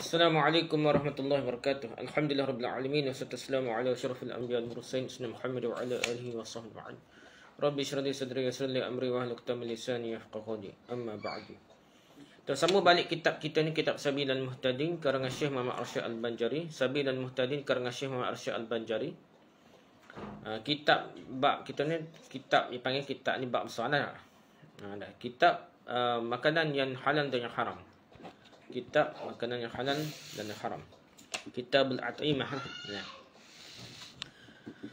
Assalamualaikum warahmatullahi wabarakatuh. Alhamdulillah rabbil alamin wassalatu wassalamu ala asyrafil anbiya wal mursalin sayyidina Muhammad wa ala alihi wa sahbihi wa sallam. Rabbi shrah li sadri yassir li amri wa hlul 'uqdatam min lisani yafqahu qawli. Amma ba'd. Tersama balik kitab kita ni kitab Sabilan Muhtadin karangan Syekh Muhammad Arsyad Al-Banjari. Sabilan Muhtadin karangan Syekh Muhammad Arsyad Al-Banjari. Uh, kitab bab kita ni kitab dipanggil kitab ni bab soalan. Ha kitab uh, makanan yang halal dan yang haram kitab makanan yang halal dan yang haram. Kitab al-at'imah. Nah. Ya.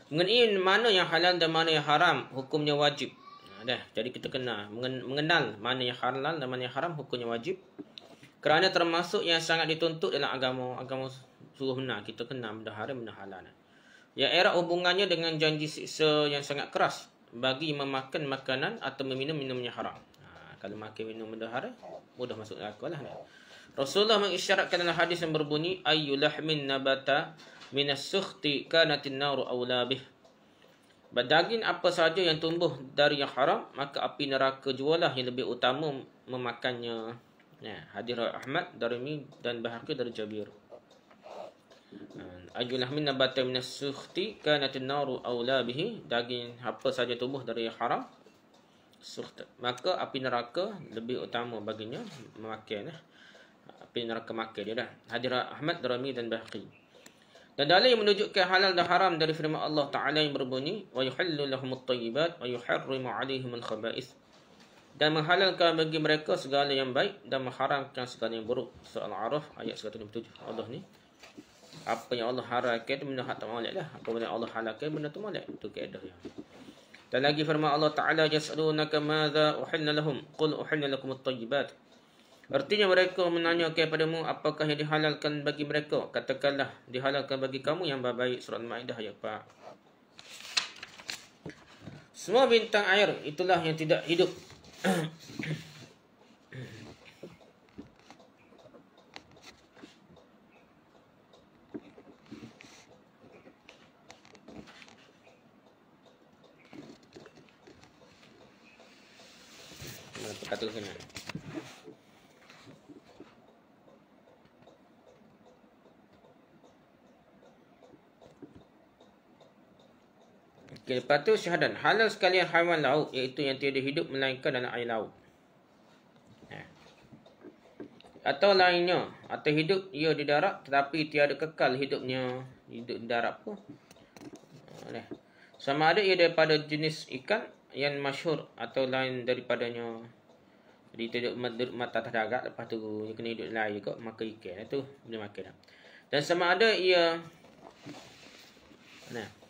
Mengenai mana yang halal dan mana yang haram, hukumnya wajib. Ya, dah, jadi kita kena mengenal mana yang halal dan mana yang haram, hukumnya wajib. Kerana termasuk yang sangat dituntut dalam agama agama suruh benar. Kita kena benda haram, benda halal. Ya era hubungannya dengan janji siksa yang sangat keras bagi memakan makanan atau meminum minum yang haram. Ha, kalau makan minum benda haram, mudah masuk akal lah. Rasulullah mengisyaratkan dalam hadis yang berbunyi ayyulahmin nabata minasukhti kanatin naru awla bih. Daging apa sahaja yang tumbuh dari yang haram maka api neraka jualah yang lebih utama memakannya. Ya, hadis Ahmad dari ini dan Bahaqi dari Jabir. Hmm, ayyulahmin nabata minasukhti kanatin naru awla bih. Daging apa sahaja tumbuh dari yang haram Suhti. maka api neraka lebih utama baginya memakannya. Eh. tapi neraka makan dia dah. Hadir Ahmad Darami dan Bahqi. Dan dalil yang menunjukkan halal dan haram dari firman Allah Taala yang berbunyi wa yuhillu lahum at-tayyibat wa yuharrimu al khaba'ith dan menghalalkan bagi mereka segala yang baik dan mengharamkan segala yang buruk. Surah Al-Araf ayat 157. Allah ni apa yang Allah haramkan itu benda hak tak molek lah. Apa benda Allah halalkan benda tu molek. Itu kaedah dia. Dan lagi firman Allah Ta'ala Yas'alunaka maza uhilla lahum Qul uhilla lakum at-tayyibat Artinya mereka menanya kepada mu apakah yang dihalalkan bagi mereka. Katakanlah dihalalkan bagi kamu yang baik-baik. Surah maidah ya pak. Semua bintang air itulah yang tidak hidup. Kata-kata kena. Okay, lepas tu syahadan. Halal sekalian haiwan laut iaitu yang tiada hidup melainkan dalam air laut. Eh. Atau lainnya. Atau hidup ia di darat tetapi tiada kekal hidupnya. Hidup di darat pun. Sama ada ia daripada jenis ikan yang masyur atau lain daripadanya. Jadi tiada mata terdagat lepas tu. Ia kena hidup lain juga. Maka ikan itu lah boleh makan. Dan sama ada ia... Nah.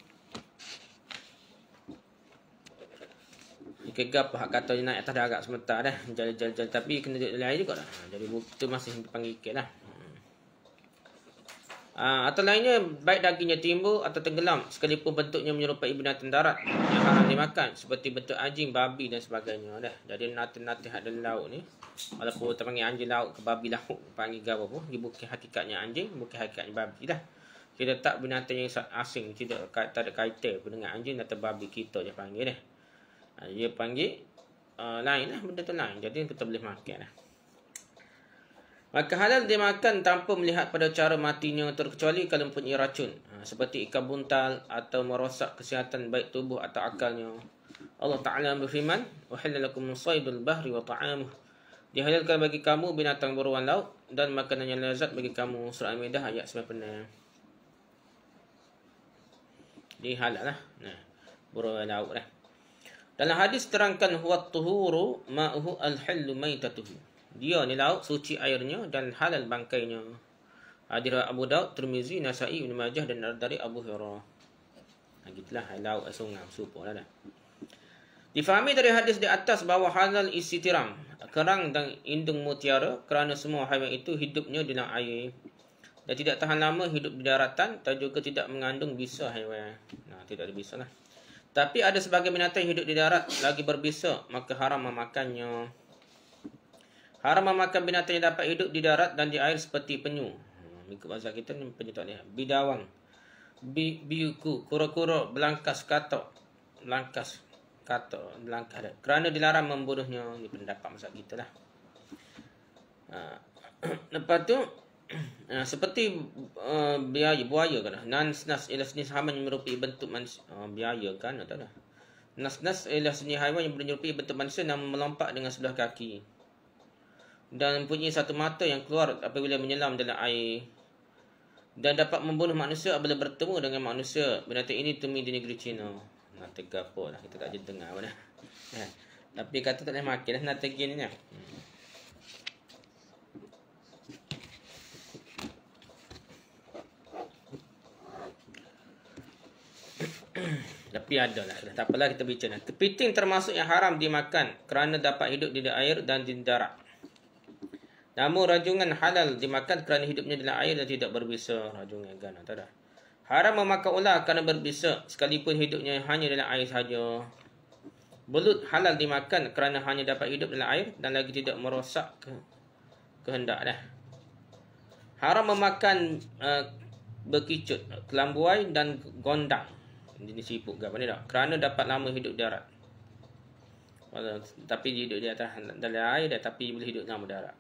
gegar pahak kata dia naik atas darat sementara dah. jadi jalan tapi kena jadi dalam air juga dah. Jadi kita masih panggil ikat lah. Ha, hmm. ah, atau lainnya, baik dagingnya timbul atau tenggelam. Sekalipun bentuknya menyerupai binatang darat yang akan dimakan. Seperti bentuk anjing, babi dan sebagainya. Dah. Jadi nanti-nanti ada laut ni. Walaupun terpanggil anjing laut ke babi laut. Panggil gawa pun. Dia bukan hakikatnya anjing, bukan hakikatnya babi dah. Kita tak binatang yang asing. Tidak, ada kaitan dengan anjing atau babi kita je panggil dah. Eh. Ah, dia panggil uh, ah, lain lah. Benda tu lain. Jadi kita boleh makan lah. Maka halal dimakan tanpa melihat pada cara matinya terkecuali kalau mempunyai racun. Ah, seperti ikan buntal atau merosak kesihatan baik tubuh atau akalnya. Allah Ta'ala berfirman. Wahillalakum sayidul bahri wa Dihalalkan bagi kamu binatang buruan laut dan makanan yang lezat bagi kamu. Surah Al-Midah ayat 9. Jadi halal lah. Nah, buruan laut lah. Dalam hadis terangkan huwat tuhuru mahu al-hillu maitatuhu. Dia ni lauk suci airnya dan halal bangkainya. Hadis Abu Daud, termizi Nasa'i, Ibn Majah dan dari Abu Hurairah. Ha, gitulah eh, lauk eh, sungai supo lah dah. Difahami dari hadis di atas bahawa halal isi tiram, kerang dan indung mutiara kerana semua haiwan itu hidupnya di dalam air. Dan tidak tahan lama hidup di daratan dan juga tidak mengandung bisa haiwan. Nah, ha, tidak ada bisa lah. Tapi ada sebagai binatang hidup di darat lagi berbisa, maka haram memakannya. Haram memakan binatang yang dapat hidup di darat dan di air seperti penyu. Mikut hmm, bahasa kita ni penyu tak ada. Bidawang, bi, biuku, kura-kura, belangkas, katok. Belangkas, katok, belangkas. Kerana dilarang membunuhnya, ni pendapat masa kita lah. Ha. Lepas tu, Uh, seperti uh, biaya buaya kan nan nas ialah seni haman yang merupai bentuk manusia uh, biaya kan atau dah nas nas ialah seni haiwan yang menyerupai bentuk manusia yang melompat dengan sebelah kaki dan punya satu mata yang keluar apabila menyelam dalam air dan dapat membunuh manusia apabila bertemu dengan manusia Berita ini temui di negeri Cina nak apa lah kita tak jadi dengar mana tapi kata tak boleh makan lah, nak tegin ni ya. Tapi ada lah. Tak apalah kita bincang. Kepiting termasuk yang haram dimakan kerana dapat hidup di dalam air dan di darat. Namun rajungan halal dimakan kerana hidupnya di dalam air dan tidak berbisa. Rajungan ganah. Tak ada. Haram memakan ular kerana berbisa sekalipun hidupnya hanya dalam air sahaja. Belut halal dimakan kerana hanya dapat hidup dalam air dan lagi tidak merosak ke kehendak dah. Haram memakan uh, berkicut, kelambuai dan gondang. Dia sibuk kan tak? Kerana dapat lama hidup di darat. Tapi dia hidup di atas dalam air tapi boleh hidup dalam darat.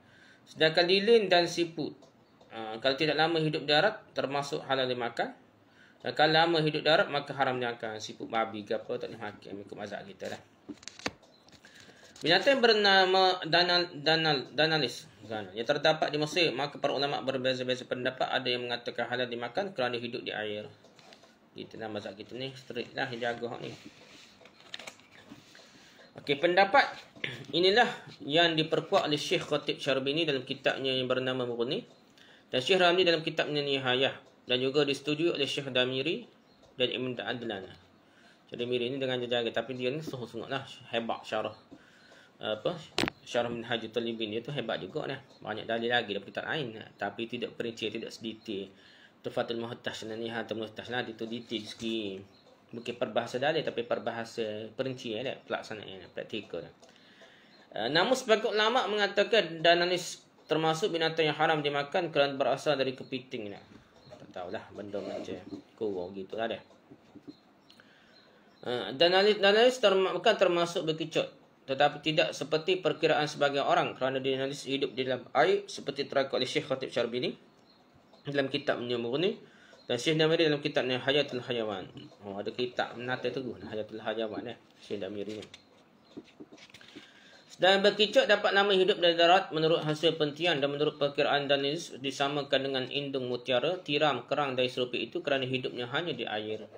Sedangkan lilin dan siput. Ha, kalau tidak lama hidup di darat termasuk halal dimakan. Dan kalau lama hidup di darat maka haram dimakan. Siput babi ke apa tak dimakan. Ikut mazhab kita lah. Binatang bernama danal, danal, danalis danal, yang terdapat di Mesir, maka para ulama berbeza-beza pendapat ada yang mengatakan halal dimakan kerana hidup di air kita dalam mazhab kita ni straight lah yang jaga hak ni. Okey, pendapat inilah yang diperkuat oleh Syekh Khatib Syarbini dalam kitabnya yang bernama ni dan Syekh Ramli dalam kitabnya Nihayah dan juga disetujui oleh Syekh Damiri dan Imam Adnan. Jadi Miri ni dengan jejaga tapi dia ni sungguh sungguhlah hebat syarah apa syarah minhaj talibin dia itu hebat juga ni. Banyak dalil lagi daripada kitab lain tapi tidak perinci tidak sedetail. Tufatul Muhtash dan Nihal Tufatul Muhtash lah Itu detail segi Bukan perbahasa dalil Tapi perbahasa perinci ya, eh, Pelaksanaan Praktikal uh, Namun sebagai ulama mengatakan Dan ini termasuk binatang yang haram dimakan Kerana berasal dari kepiting ya. Tak tahulah Benda macam Kurang gitu lah dia eh, dan analis, dan analis term, termasuk berkicut Tetapi tidak seperti perkiraan sebagai orang Kerana dinalis hidup di dalam air Seperti terakut oleh Syekh Khatib Syarbini dalam kitabnya buku ni dan Syekh Damiri dalam kitabnya Hayatul Hayawan. Oh ada kitab tu Teguh Hayatul Hayawan eh Syekh Damiri ni. Dan berkicau dapat nama hidup dari darat menurut hasil pentian dan menurut perkiraan Danis disamakan dengan indung mutiara tiram kerang dari serupi itu kerana hidupnya hanya di air.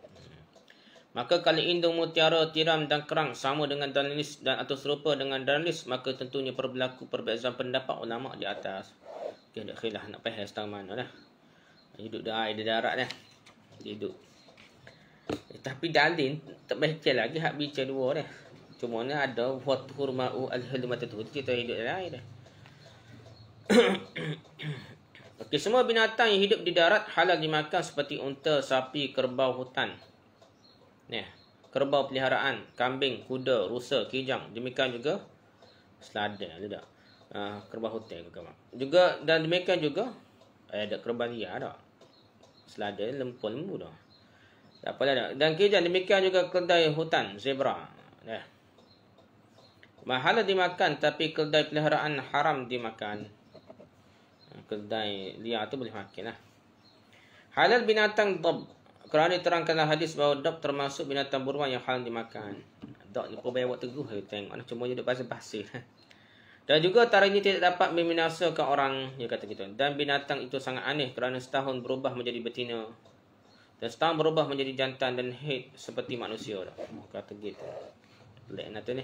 Maka kalau indung mutiara tiram dan kerang sama dengan Danis dan atau serupa dengan Danis maka tentunya berlaku perbezaan pendapat ulama di atas. Okey, dah khilaf nak faham setengah mana lah. Dia duduk dah air darat dah. Dia duduk. Eh, tapi dalin tak baca lagi hak bica dua dah. Cuma ni ada wat hurma'u al-hilmatu tu. Dia tak hidup dalam air dah. Okey, semua binatang yang hidup di darat halal dimakan seperti unta, sapi, kerbau, hutan. ni kerbau peliharaan, kambing, kuda, rusa, kijang. Demikian juga selada. Tidak. Uh, ah, kerbau hutan juga. juga dan demikian juga eh, ada kerbau liar. ada selada lempun lembu tu. Tak apalah dah. Dan kejadian demikian juga keledai hutan, zebra. Ya. Mahal lah dimakan tapi keledai peliharaan haram dimakan. Keledai liar tu boleh makan lah. Halal binatang dob. Kerana diterangkanlah hadis bahawa dob termasuk binatang buruan yang halal dimakan. Dob ni pun bayar buat teguh. Eh, tengok. Lah. Cuma dia pasir-pasir. Dan juga taranya tidak dapat meminasakan orang, dia kata gitu. Dan binatang itu sangat aneh kerana setahun berubah menjadi betina. Dan setahun berubah menjadi jantan dan head seperti manusia. Dah. Kata kita. Pelik nata ni.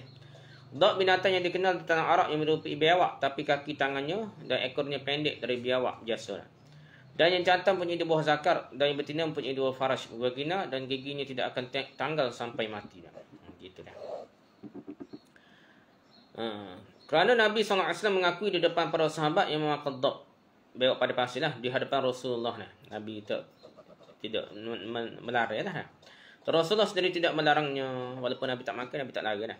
Dok binatang yang dikenal di tanah Arab yang berupa biawak. Tapi kaki tangannya dan ekornya pendek dari biawak biasa. Dah. Dan yang jantan punya dua buah zakar. Dan yang betina punya dua faraj vagina. Dan giginya tidak akan tanggal sampai mati. Dah. Gitu dah. Hmm. Kerana Nabi SAW mengakui di depan para sahabat yang memakai memakadab. Berok pada pasir lah. Di hadapan Rasulullah lah. Nabi tak tidak melarang lah. Rasulullah sendiri tidak melarangnya. Walaupun Nabi tak makan, Nabi tak larang lah.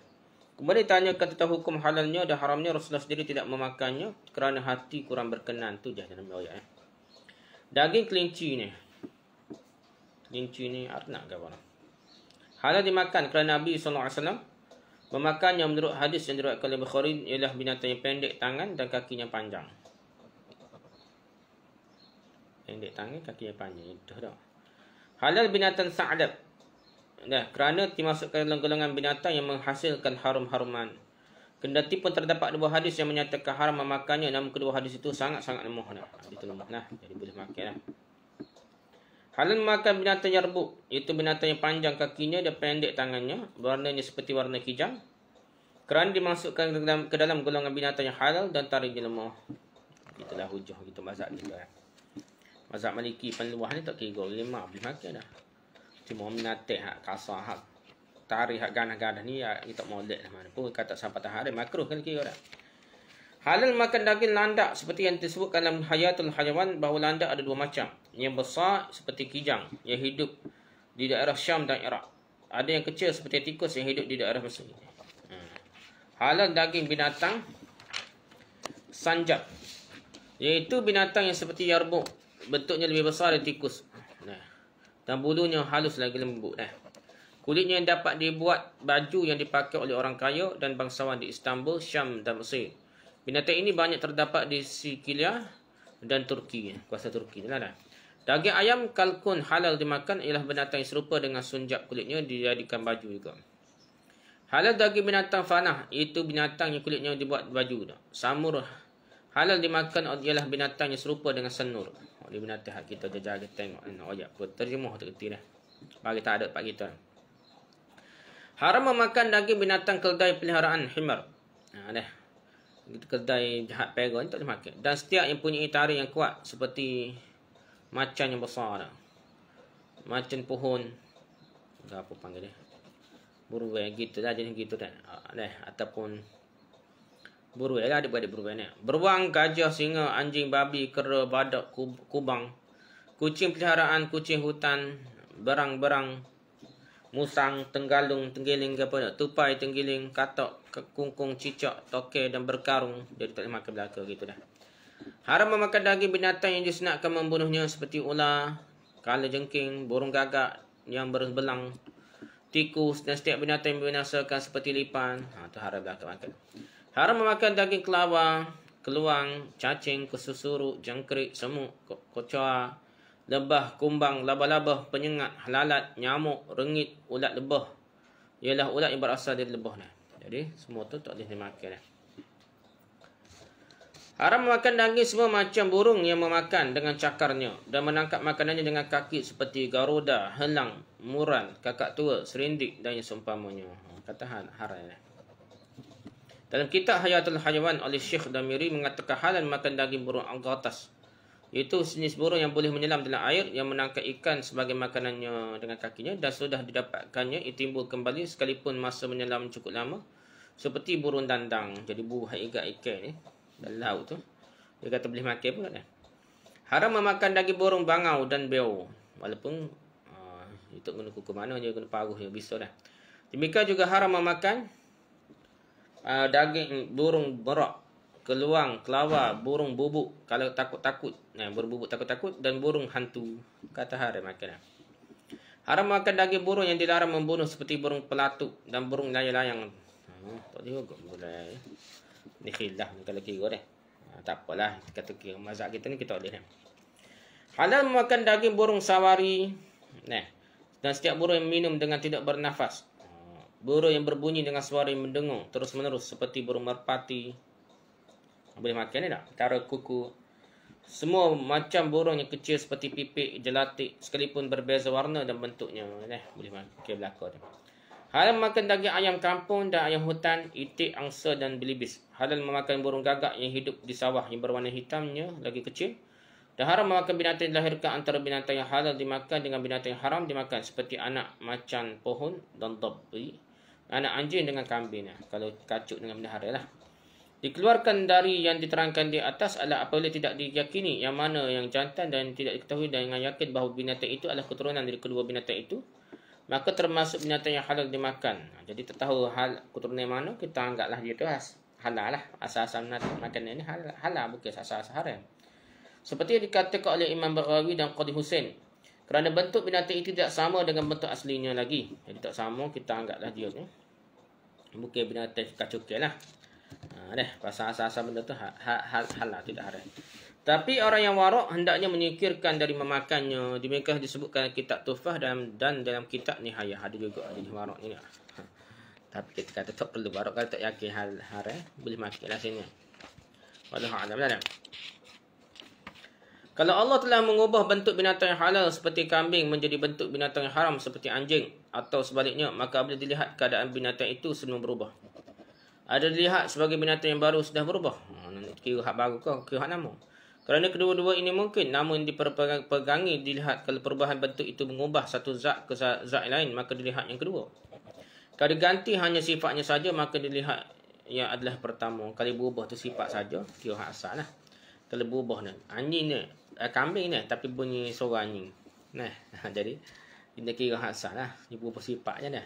Kemudian ditanyakan tentang hukum halalnya dan haramnya. Rasulullah sendiri tidak memakannya kerana hati kurang berkenan. tu jahat dalam ayat. Eh. Daging kelinci ni. Kelinci ni arnak ke apa? Halal dimakan kerana Nabi SAW Pemakan yang menurut hadis yang diriwayatkan oleh Bukhari ialah binatang yang pendek tangan dan kakinya panjang. Pendek tangan, kakinya panjang. Itu dah. Halal binatang sa'adab. Nah, kerana dimasukkan dalam golongan binatang yang menghasilkan harum-haruman. Kendati pun terdapat dua hadis yang menyatakan haram memakannya. Namun kedua hadis itu sangat-sangat lemah. Itu lemah. Jadi boleh makan. Lah. Halal makan binatang yang itu Iaitu binatang yang panjang kakinya dan pendek tangannya. Warnanya seperti warna kijang. Kerana dimasukkan ke dalam, ke dalam golongan binatang yang halal dan tarik di lemah. Itulah hujah itu mazhab ni. Kan? Mazhab maliki panluah ni tak kira lima habis makan dah. Cuma menatih hak kasar hak. Tarik hak ganah-ganah ni ya, kita tak molek lah mana pun. Kata sampai tak hari makruh kan kira tak. Halal makan daging landak seperti yang disebutkan dalam hayatul hayawan bahawa landak ada dua macam yang besar seperti kijang yang hidup di daerah Syam dan Iraq. Ada yang kecil seperti tikus yang hidup di daerah Mesir. Hmm. Halal daging binatang sanjab. Iaitu binatang yang seperti yarbuk. Bentuknya lebih besar dari tikus. Nah. Dan bulunya halus lagi lembut. Nah, Kulitnya yang dapat dibuat baju yang dipakai oleh orang kaya dan bangsawan di Istanbul, Syam dan Mesir. Binatang ini banyak terdapat di Sikilia dan Turki. Kuasa Turki. Nah, nah. Daging ayam kalkun halal dimakan ialah binatang yang serupa dengan sunjak kulitnya dijadikan baju juga. Halal daging binatang fanah itu binatang yang kulitnya dibuat baju. Samur halal dimakan ialah binatang yang serupa dengan senur. Oh, Ini binatang kita jaga tengok. Ayat aku terjemah terkerti dah. Bagi tak ada tempat kita. Haram memakan daging binatang keldai peliharaan himar. Ha, dah. kedai jahat pera ni tak boleh makan. Dan setiap yang punya tarik yang kuat seperti macan yang besar dah. Macan pohon. Tak apa panggil dia. Burwe gitu dah jenis gitu dah. Ah, dah ataupun burwe lah ada pada burwe ni. Beruang, gajah, singa, anjing, babi, kera, badak, kubang. Kucing peliharaan, kucing hutan, berang-berang, musang, tenggalung, tenggiling ke apa tupai, tenggiling, katak, kungkung, cicak, tokek dan berkarung. Jadi tak boleh makan belaka gitu dah. Haram memakan daging binatang yang disenakkan membunuhnya seperti ular, kala jengking, burung gagak yang berbelang, tikus dan setiap binatang yang binasakan seperti lipan. Ha, itu haram dah makan. Haram memakan daging kelawar, keluang, cacing, kesusuru, jangkrik, semut, ko kocoa, lebah, kumbang, laba-laba, penyengat, halalat, nyamuk, rengit, ulat lebah. Ialah ulat yang berasal dari lebah. Jadi semua tu tak boleh dimakan. Ni. Haram memakan daging semua macam burung yang memakan dengan cakarnya dan menangkap makanannya dengan kaki seperti garuda, helang, muran, kakak tua, serindik dan yang sempamanya. Kata haram ini. Dalam kitab Hayatul Hayawan oleh Syekh Damiri mengatakan halan makan daging burung anggatas. Itu jenis burung yang boleh menyelam dalam air yang menangkap ikan sebagai makanannya dengan kakinya dan sudah didapatkannya ia kembali sekalipun masa menyelam cukup lama seperti burung dandang. Jadi buah ikan ikan ni. Eh laut tu. Dia kata boleh makan pun kan. Haram memakan daging burung bangau dan beo. Walaupun uh, itu guna kuku mana je guna paruh je bisa dah. Demikian juga haram memakan uh, daging burung berak, keluang, kelawa, burung bubuk kalau takut-takut. Nah, burung bubuk takut-takut dan burung hantu kata haram makan. Dah. Haram makan daging burung yang dilarang membunuh seperti burung pelatuk dan burung layang-layang. Oh, tak juga boleh nikhil lah kalau kira dah. Ha, tak apalah kata kira mazhab kita ni kita boleh dah. Kan. Halal makan daging burung sawari. Nah. Dan setiap burung yang minum dengan tidak bernafas. Ha, burung yang berbunyi dengan suara yang mendengung terus menerus seperti burung merpati. Boleh makan ni tak? Cara kuku. Semua macam burung yang kecil seperti pipik, jelatik sekalipun berbeza warna dan bentuknya. Nah, boleh makan. Okey, belakang dia. Halal makan daging ayam kampung dan ayam hutan, itik, angsa dan belibis. Halal memakan burung gagak yang hidup di sawah yang berwarna hitamnya lagi kecil. Dan haram memakan binatang yang dilahirkan antara binatang yang halal dimakan dengan binatang yang haram dimakan. Seperti anak macan pohon dan dobi. Anak anjing dengan kambing. Kalau kacuk dengan benda haram lah. Dikeluarkan dari yang diterangkan di atas adalah apabila tidak diyakini yang mana yang jantan dan tidak diketahui dengan yakin bahawa binatang itu adalah keturunan dari kedua binatang itu maka termasuk binatang yang halal dimakan. Ha, jadi tahu hal keturunan yang mana kita anggaplah dia tu as, halal lah. Asal-asal binatang makanan ini halal, halal bukan asal-asal haram. Seperti yang dikatakan oleh Imam Barawi dan Qadi Hussein. Kerana bentuk binatang itu tidak sama dengan bentuk aslinya lagi. Jadi tak sama kita anggaplah dia ni. Bukan binatang kacukil lah. Ha, deh, pasal asal-asal benda tu ha, ha, halal tidak haram. Tapi orang yang warok hendaknya menyikirkan dari memakannya. Demikian disebutkan kitab Tufah dan, dan dalam kitab Nihayah. Ada juga ada yang warak ni. Tapi kita kata tak perlu warok kalau tak yakin hal hal eh. Boleh makan lah sini. Wallahu alam alam. Kalau Allah telah mengubah bentuk binatang yang halal seperti kambing menjadi bentuk binatang yang haram seperti anjing atau sebaliknya, maka boleh dilihat keadaan binatang itu sebelum berubah. Ada dilihat sebagai binatang yang baru sudah berubah. Hmm, kira hak baru kau, kira hak nama. Kerana kedua-dua ini mungkin namun diperpegangi dilihat kalau perubahan bentuk itu mengubah satu zat ke zat, zat lain maka dilihat yang kedua. Kalau diganti hanya sifatnya saja maka dilihat yang adalah pertama. Kalau berubah tu sifat saja, kira hak asal lah. Kalau berubah ni, anjing ni, eh, kambing ni tapi bunyi suara anjing. Nah, jadi ini kira hak asal lah. Dia berubah sifat je dah.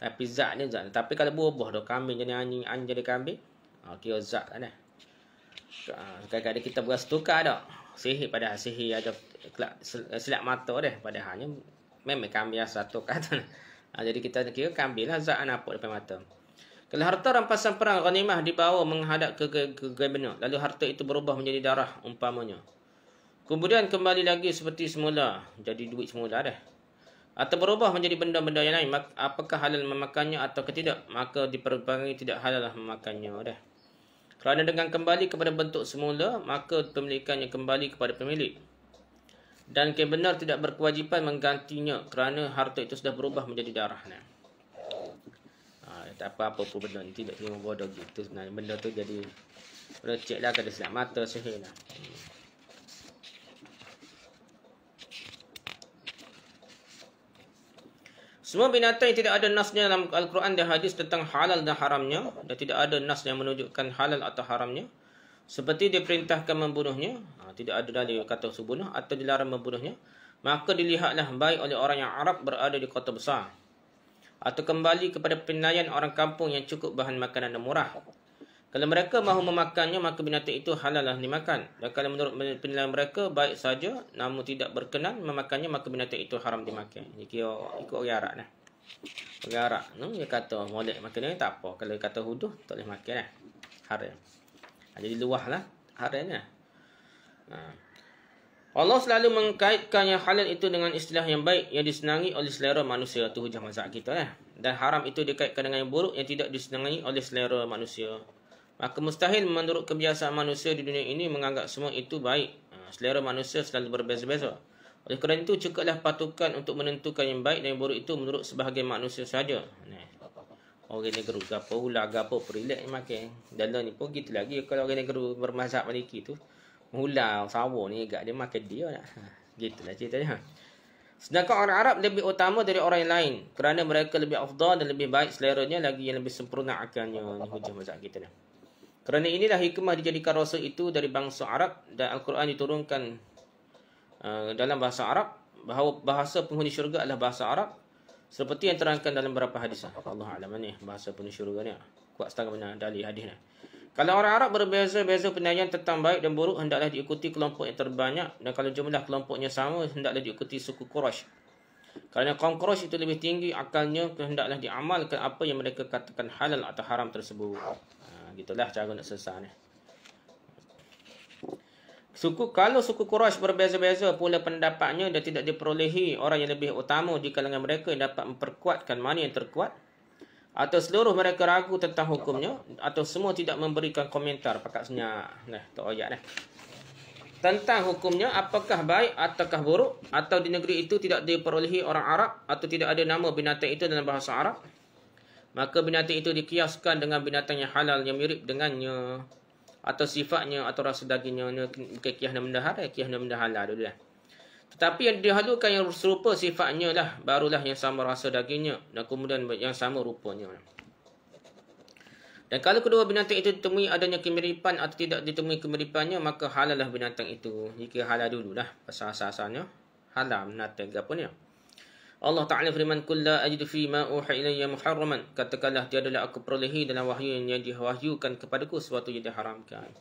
Tapi zat ni zat. Tapi kalau berubah tu, kambing jadi anjing, anjing jadi kambing. Okey, ah, zat lah dah. Ah, kadang ada kita berasa tukar tak Sihir pada sihir ada eh, Silap mata dia pada hanya Memang kami rasa tukar tu ha, Jadi kita kira kambil lah zat anapuk depan mata Kalau harta rampasan perang Ghanimah dibawa menghadap ke Gebenu Lalu harta itu berubah menjadi darah Umpamanya Kemudian kembali lagi seperti semula Jadi duit semula dah atau berubah menjadi benda-benda yang lain. Apakah halal memakannya atau ketidak? Maka diperbangi tidak halal lah memakannya. Dah. Kerana dengan kembali kepada bentuk semula, maka pemilikannya kembali kepada pemilik. Dan kebenar tidak berkewajipan menggantinya kerana harta itu sudah berubah menjadi darahnya. Ha, tak apa-apa pun benda ni. Tidak terima bodoh gitu sebenarnya. Benda tu jadi receklah kata silap mata sehelah. Hmm. Semua binatang yang tidak ada nasnya dalam Al-Quran dan hadis tentang halal dan haramnya dan tidak ada nas yang menunjukkan halal atau haramnya seperti diperintahkan membunuhnya ha, tidak ada dalil kata subunuh atau dilarang membunuhnya maka dilihatlah baik oleh orang yang Arab berada di kota besar atau kembali kepada penilaian orang kampung yang cukup bahan makanan dan murah kalau mereka mahu memakannya, maka binatang itu halallah dimakan. Dan kalau menurut penilaian mereka, baik saja, namun tidak berkenan memakannya, maka binatang itu haram dimakan. Ini kira ikut orang Arab lah. Orang Arab, no? dia kata, boleh makan ini, tak apa. Kalau dia kata huduh, tak boleh makan lah. Haram. Ha, jadi luah lah, haram lah. Ha. Allah selalu mengkaitkan yang halal itu dengan istilah yang baik yang disenangi oleh selera manusia. Itu hujah mazhab kita lah. Dan haram itu dikaitkan dengan yang buruk yang tidak disenangi oleh selera manusia. Maka mustahil menurut kebiasaan manusia di dunia ini menganggap semua itu baik. Ha, selera manusia selalu berbeza-beza. Oleh kerana itu, cukuplah patukan untuk menentukan yang baik dan yang buruk itu menurut sebahagian manusia sahaja. Orang negeri, gapa pula, gapa perilak ni makin. Dan ni pun gitu lagi. Kalau orang negeri bermazhab maliki tu, mula sawo ni, gak dia makan dia lah. Gitulah ceritanya. Ha. Sedangkan orang Arab lebih utama dari orang yang lain. Kerana mereka lebih afdal dan lebih baik seleranya lagi yang lebih sempurna akalnya. Ini hujung mazhab kita dah. Kerana inilah hikmah dijadikan rasul itu dari bangsa Arab dan Al-Quran diturunkan uh, dalam bahasa Arab bahawa bahasa penghuni syurga adalah bahasa Arab seperti yang terangkan dalam beberapa hadis. Allah alam ni bahasa penghuni syurga ni. Kuat setengah benar dari hadis ni. Kalau orang Arab berbeza-beza penilaian tentang baik dan buruk hendaklah diikuti kelompok yang terbanyak dan kalau jumlah kelompoknya sama hendaklah diikuti suku Quraisy. Kerana kaum Quraisy itu lebih tinggi akalnya hendaklah diamalkan apa yang mereka katakan halal atau haram tersebut gitulah cara nak selesai ni. Suku kalau suku Quraisy berbeza-beza pula pendapatnya dan tidak diperolehi orang yang lebih utama di kalangan mereka yang dapat memperkuatkan mana yang terkuat atau seluruh mereka ragu tentang hukumnya atau semua tidak memberikan komentar Pakak senya, nah tu ayat nah tentang hukumnya apakah baik ataukah buruk atau di negeri itu tidak diperolehi orang Arab atau tidak ada nama binatang itu dalam bahasa Arab Maka binatang itu dikiaskan dengan binatang yang halal yang mirip dengannya atau sifatnya atau rasa dagingnya ke kiah dan benda haram, kiah dan benda halal dulu lah. Tetapi yang dihalukan yang serupa sifatnya lah, barulah yang sama rasa dagingnya dan kemudian yang sama rupanya. Dan kalau kedua binatang itu ditemui adanya kemiripan atau tidak ditemui kemiripannya, maka halal lah binatang itu. Jika halal dulu lah, pasal asal Halal binatang apa ni Allah Ta'ala firman kulla ajidu fi ma uhi ilayya muharraman katakanlah tiadalah aku perolehi dalam wahyu yang diwahyukan kepadaku sesuatu yang diharamkan.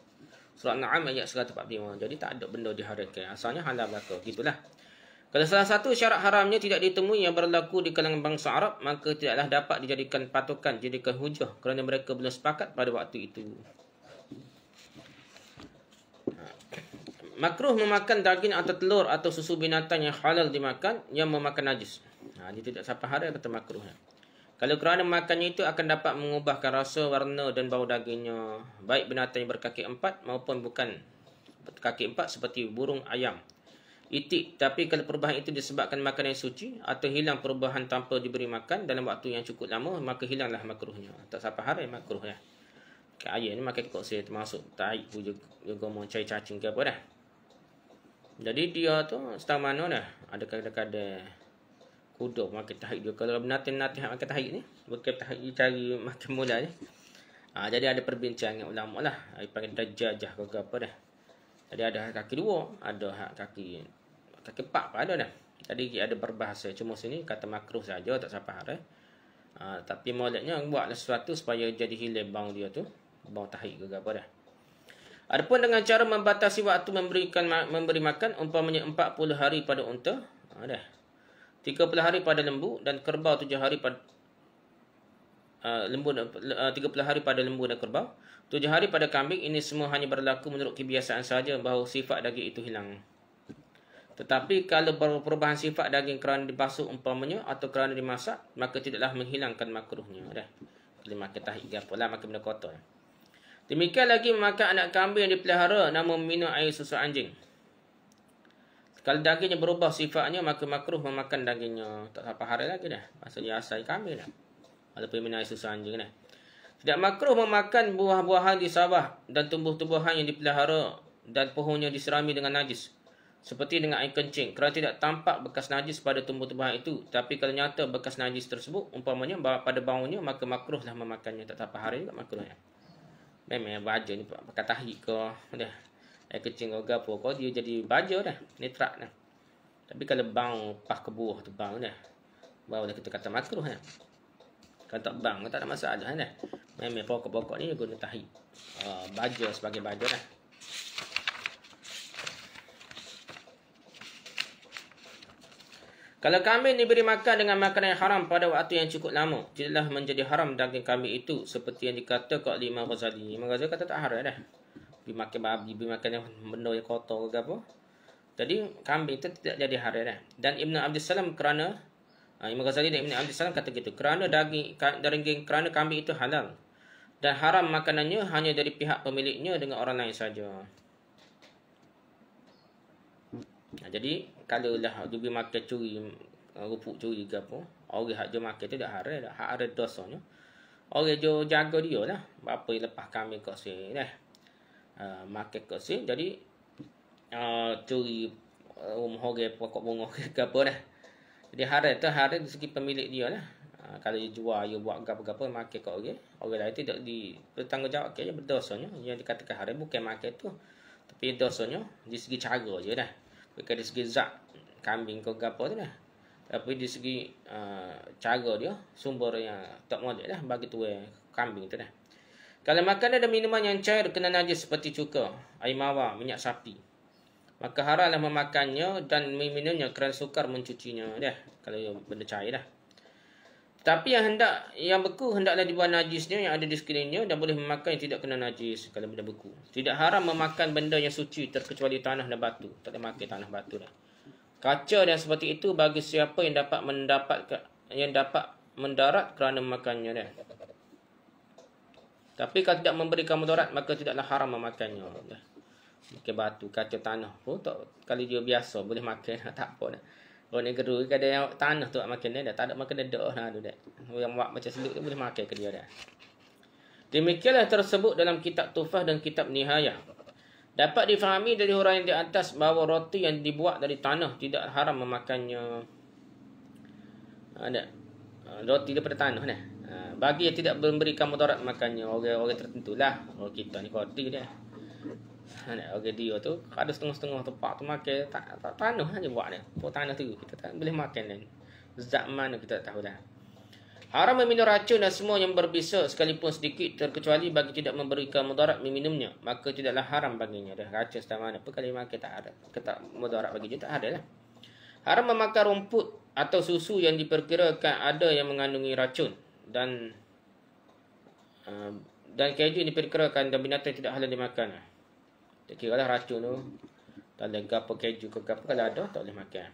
Surah Al-An'am ayat 145. Jadi tak ada benda diharamkan. Asalnya halal belaka. Gitulah. Kalau salah satu syarat haramnya tidak ditemui yang berlaku di kalangan bangsa Arab, maka tidaklah dapat dijadikan patokan, dijadikan hujah kerana mereka belum sepakat pada waktu itu. Makruh memakan daging atau telur atau susu binatang yang halal dimakan yang memakan najis. Ha, dia tidak sampai hara kata makruh. Kalau kerana makannya itu akan dapat mengubahkan rasa, warna dan bau dagingnya. Baik binatang yang berkaki empat maupun bukan berkaki empat seperti burung ayam. Itik. Tapi kalau perubahan itu disebabkan makanan yang suci atau hilang perubahan tanpa diberi makan dalam waktu yang cukup lama, maka hilanglah makruhnya. Tak sampai hara makruh ya. Ke air ni makan kot saya termasuk. Tak air pun juga, juga cair cacing ke apa dah. Jadi dia tu setahun mana dah. Ada kadang-kadang kuduk makan tahayyud dia. Kalau binatang-binatang yang makan tahayyud ni, bukan tahayyud cari makan mula ni. Ha, jadi ada perbincangan ulama lah. Ha, dia panggil dajajah ke apa dah. Jadi ada kaki dua, ada hak kaki kaki empat pun ada dah. Tadi ada berbahasa cuma sini kata makruh saja tak sampai eh. Ha, tapi molatnya buatlah sesuatu supaya jadi hilang bang dia tu, bang tahayyud ke apa dah. Adapun dengan cara membatasi waktu memberikan memberi makan umpamanya 40 hari pada unta, ha, dah. Tiga puluh hari pada lembu dan kerbau tujuh hari pada uh, lembu uh, tiga puluh hari pada lembu dan kerbau tujuh hari pada kambing ini semua hanya berlaku menurut kebiasaan saja bahawa sifat daging itu hilang tetapi kalau perubahan sifat daging kerana dibasuh umpamanya atau kerana dimasak maka tidaklah menghilangkan makruhnya dah kalau kita tahi pola makan benda kotor demikian lagi memakan anak kambing yang dipelihara namun minum air susu anjing kalau dagingnya berubah sifatnya, maka makruh memakan dagingnya. Tak apa hari lagi dah. Asalnya asal kambing dah. Ada pemina air susu anjing dah. Tidak makruh memakan buah-buahan di sawah dan tumbuh-tumbuhan yang dipelihara dan pohonnya diserami dengan najis. Seperti dengan air kencing. Kerana tidak tampak bekas najis pada tumbuh-tumbuhan itu. Tapi kalau nyata bekas najis tersebut, umpamanya pada baunya, maka makruhlah memakannya. Tak apa hari juga makruhnya. Memang baju ni pakai tahi ke. Dah air kencing ke apa kau dia jadi baja dah nitrat dah tapi kalau bang pah ke buah tu bang dah baru dah kita kata makruh dah kalau tak bang tak ada masalah dah memang pokok-pokok ni guna tahi uh, baja sebagai baja dah Kalau kami diberi makan dengan makanan yang haram pada waktu yang cukup lama, jadilah menjadi haram daging kami itu seperti yang dikatakan oleh Imam Ghazali. Imam Ghazali kata tak haram dah pergi makan babi, pergi yang benda yang kotor ke apa. Jadi kambing itu tidak jadi haram eh? Dan Ibnu Abdul Salam kerana uh, Imam Ghazali dan Ibnu Abdul Salam kata gitu, kerana daging daging kerana kambing itu halal dan haram makanannya hanya dari pihak pemiliknya dengan orang lain saja. Nah, jadi kalaulah dubi makan curi ah, rupuk curi ke apa, orang hak je makan tidak haram, hak ada dosanya. Orang je jaga dia lah. Berapa yang lepas kami kat sini. Nah. Eh? Ah, market ke sini jadi uh, curi rumah um orang pokok bunga ke apa dah jadi hari tu hari di segi pemilik dia lah uh, kalau dia jual dia buat gap apa market kat orang orang lain tidak di bertanggungjawab ke okay, berdosanya yang dikatakan hari bukan market tu tapi dosanya di segi cara je dah bukan di segi zak kambing ke apa tu lah tapi di segi uh, cara dia sumber yang tak modik lah bagi tuan kambing tu dah kalau makanan dan minuman yang cair kena najis seperti cuka, air mawar, minyak sapi. Maka haramlah memakannya dan meminumnya kerana sukar mencucinya. Dah, kalau benda cair dah. Tapi yang hendak yang beku hendaklah dibuat najisnya yang ada di sekelilingnya dan boleh memakan yang tidak kena najis kalau benda beku. Tidak haram memakan benda yang suci terkecuali tanah dan batu. Tak boleh makan tanah batu dah. Kaca dan seperti itu bagi siapa yang dapat mendapat yang dapat mendarat kerana memakannya dah. Tapi kalau tidak memberikan mudarat maka tidaklah haram memakannya. Okey batu, kaca tanah pun tak kali dia biasa boleh makan tak apa dah. Orang negeru kadang yang tanah tu makan dia dah tak ada makan dah dah tu dah. Orang buat macam seluk tu boleh makan ke dia dah. Demikianlah tersebut dalam kitab Tufah dan kitab Nihayah. Dapat difahami dari huraian yang di atas bahawa roti yang dibuat dari tanah tidak haram memakannya. Ada ha, ha, roti daripada tanah nah bagi yang tidak memberikan mudarat makanya orang-orang tertentu lah orang kita ni kodi dia anak ha, orang dia tu ada setengah-setengah tempat tu makan tak tak tanah aja buat dia buat tanah tu kita tak boleh makan dan zat mana kita tak tahu dah haram meminum racun dan semua yang berbisa sekalipun sedikit terkecuali bagi tidak memberikan mudarat meminumnya maka tidaklah haram baginya dah racun setiap mana apa kali makan tak ada kita mudarat bagi dia tak ada lah haram memakan rumput atau susu yang diperkirakan ada yang mengandungi racun dan uh, dan keju ini diperkirakan dan binatang tidak halal dimakan. Lah. Tak kira lah racun tu. Tak ada gapa keju ke gapa. Kalau ada, tak boleh makan.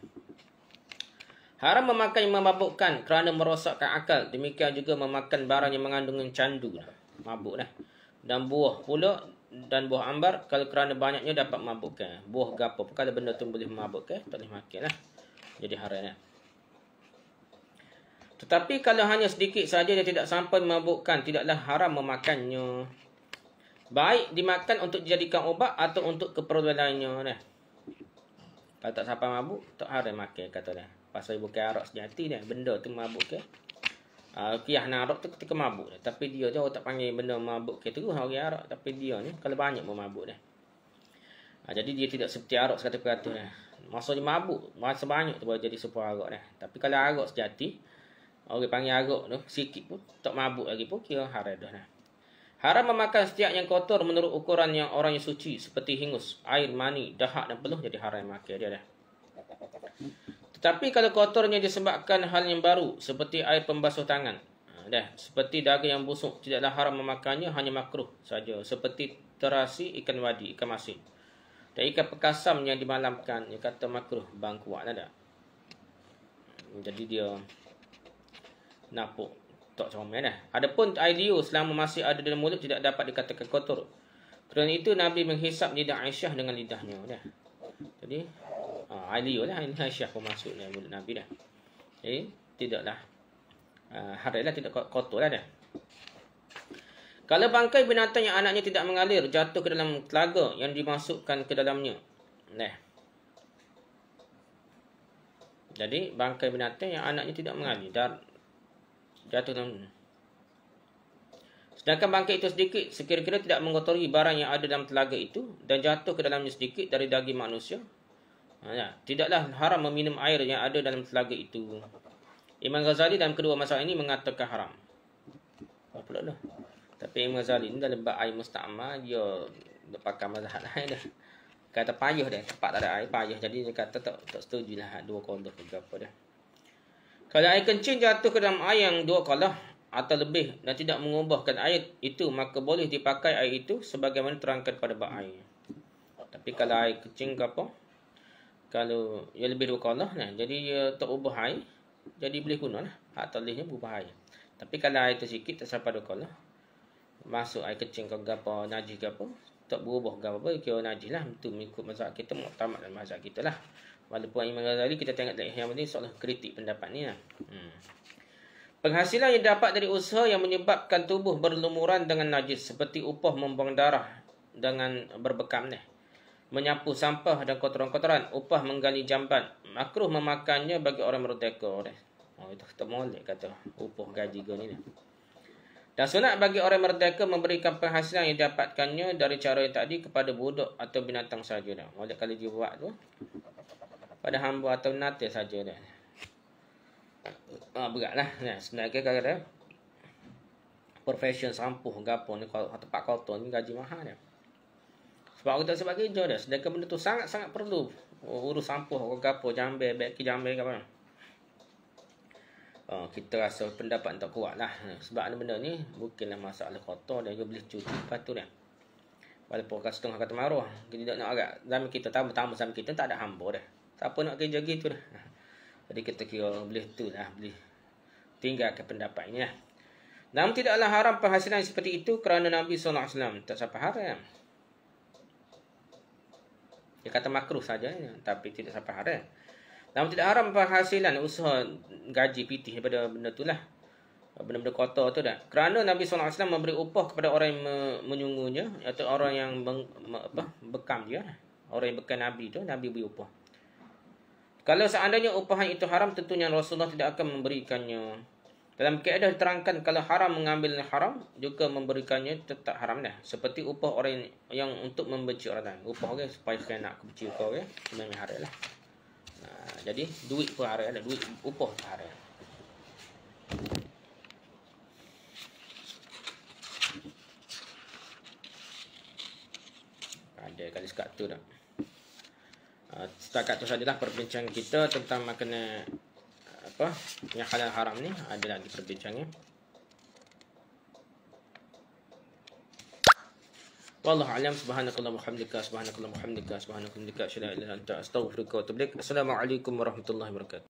Haram memakan yang memabukkan kerana merosakkan akal. Demikian juga memakan barang yang mengandungi candu. Lah. Mabuk lah. Dan buah pula dan buah ambar kalau kerana banyaknya dapat memabukkan. Buah gapa. Kalau benda tu boleh memabukkan, tak boleh makan lah. Jadi haram lah. Tetapi kalau hanya sedikit saja dia tidak sampai memabukkan, tidaklah haram memakannya. Baik dimakan untuk dijadikan ubat atau untuk keperluan lainnya. Nah. Kalau tak sampai mabuk, tak haram makan, kata dia. Pasal bukan arak sejati, nah. benda tu mabuk ke. Uh, ah, kiyah narok tu ketika mabuk dah. Tapi dia je tak panggil benda mabuk ke terus orang arak. Tapi dia ni kalau banyak pun mabuk dah. Uh, jadi dia tidak seperti arak sekata peratus dah. Masa dia mabuk, masa banyak tu boleh jadi sebuah arak dah. Tapi kalau arak sejati, Orang panggil arak tu sikit pun tak mabuk lagi pun kira haram dah nah. Haram memakan setiap yang kotor menurut ukuran yang orang yang suci seperti hingus, air mani, dahak dan peluh jadi haram makan dia dah. Tetapi kalau kotornya disebabkan hal yang baru seperti air pembasuh tangan, ha, dah seperti daging yang busuk tidaklah haram memakannya hanya makruh saja seperti terasi ikan wadi ikan masin dan ikan pekasam yang dimalamkan yang kata makruh bang kuat ada jadi dia napuk. Tak comel lah. Adapun air liur selama masih ada dalam mulut tidak dapat dikatakan kotor. Kerana itu Nabi menghisap lidah Aisyah dengan lidahnya. Dah. Jadi uh, air liur lah. Ini Aisyah pun masuk dalam mulut Nabi dah. Jadi tidaklah. Uh, lah tidak kotor lah dah. Kalau bangkai binatang yang anaknya tidak mengalir jatuh ke dalam telaga yang dimasukkan ke dalamnya. Nah. Jadi bangkai binatang yang anaknya tidak mengalir jatuh dan Sedangkan bangkai itu sedikit sekiranya tidak mengotori barang yang ada dalam telaga itu dan jatuh ke dalamnya sedikit dari daging manusia. Ha, ya, tidaklah haram meminum air yang ada dalam telaga itu. Imam Ghazali dalam kedua masalah ini mengatakan haram. Apa pula lah. Tapi Imam Ghazali ini dalam bab air musta'ma dia pakai mazhab lain dah. Kata payah dia. Tempat tak ada air payah. Jadi dia kata tak, tak setuju lah. Dua kondok ke apa dah. Kalau air kencing jatuh ke dalam air yang dua kalah atau lebih dan tidak mengubahkan air itu, maka boleh dipakai air itu sebagaimana terangkan pada bak air. Tapi kalau air kencing ke apa, kalau ia lebih dua kalah, nah, jadi ia tak ubah air, jadi boleh guna lah. Hak talihnya berubah air. Tapi kalau air itu tersikit, tak sampai dua kalah. Masuk air kencing ke apa, najis ke apa, tak berubah ke apa, kira najis lah. Itu mengikut masyarakat kita, muktamad dan masyarakat kita lah. Walaupun Imam Ghazali kita tengok dari yang penting soal kritik pendapat ni lah. Hmm. Penghasilan yang dapat dari usaha yang menyebabkan tubuh berlumuran dengan najis seperti upah membuang darah dengan berbekam ni. Menyapu sampah dan kotoran-kotoran, upah menggali jamban, makruh memakannya bagi orang merdeka. Oh, itu kita molek kata upah gaji kau ni. Lah. Dan sunat bagi orang merdeka memberikan penghasilan yang dapatkannya dari cara yang tadi kepada budak atau binatang sahaja. Oleh kali dia buat tu, pada hamba atau nanti saja dia. Ah beratlah. Ya, sebenarnya kata profession sampuh gapo ni kalau tempat kotor ni gaji mahal dia. Sebab kita sebab kerja dia, sedangkan benda tu sangat-sangat perlu oh, urus sampuh ke gapo jambe baik ke jambe ke apa. Ah, kita rasa pendapat tak kuat lah Sebab ada benda ni Mungkinlah masalah kotor Dan juga boleh cuci Lepas tu dia Walaupun kata setengah kata maruah Kita tidak nak agak Zaman kita tambah-tambah Zaman kita tak ada hamba dah tak siapa nak kerja gitu dah. Jadi kita kira boleh tu lah, boleh tinggal ke pendapat ini lah. Namun tidaklah haram penghasilan seperti itu kerana Nabi SAW tak sampai haram. Dia kata makruh saja, tapi tidak sampai haram. Namun tidak haram penghasilan usaha gaji pitih daripada benda tu lah. Benda-benda kotor tu dah. Kerana Nabi SAW memberi upah kepada orang yang menyungguhnya, atau orang yang bekam dia. Orang yang bekam Nabi tu, Nabi beri upah. Kalau seandainya upahan itu haram, tentunya Rasulullah tidak akan memberikannya. Dalam keadaan terangkan, kalau haram mengambil haram, juga memberikannya tetap haram dah. Seperti upah orang yang untuk membenci orang lain. Upah okay, supaya saya nak kebenci kau, okay? sebenarnya haram lah. Nah, jadi, duit pun haram. Ada lah. duit upah pun haram. Ada kali sekat tu dah setakat tu sajalah perbincangan kita tentang makanan apa yang halal haram ni Ada lagi perbincangan. Wallahu a'lam subhanakallah hamdika subhanakallah hamdika subhanakallah hamdika syada ila anta astaghfiruka wa atubu ilaik. Assalamualaikum warahmatullahi wabarakatuh.